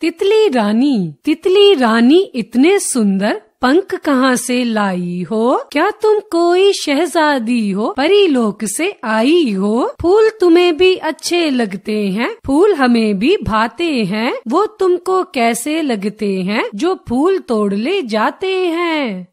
तितली रानी तितली रानी इतने सुंदर पंख कहाँ से लाई हो क्या तुम कोई शहजादी हो परी लोक से आई हो फूल तुम्हें भी अच्छे लगते हैं फूल हमें भी भाते हैं वो तुमको कैसे लगते हैं जो फूल तोड़ ले जाते हैं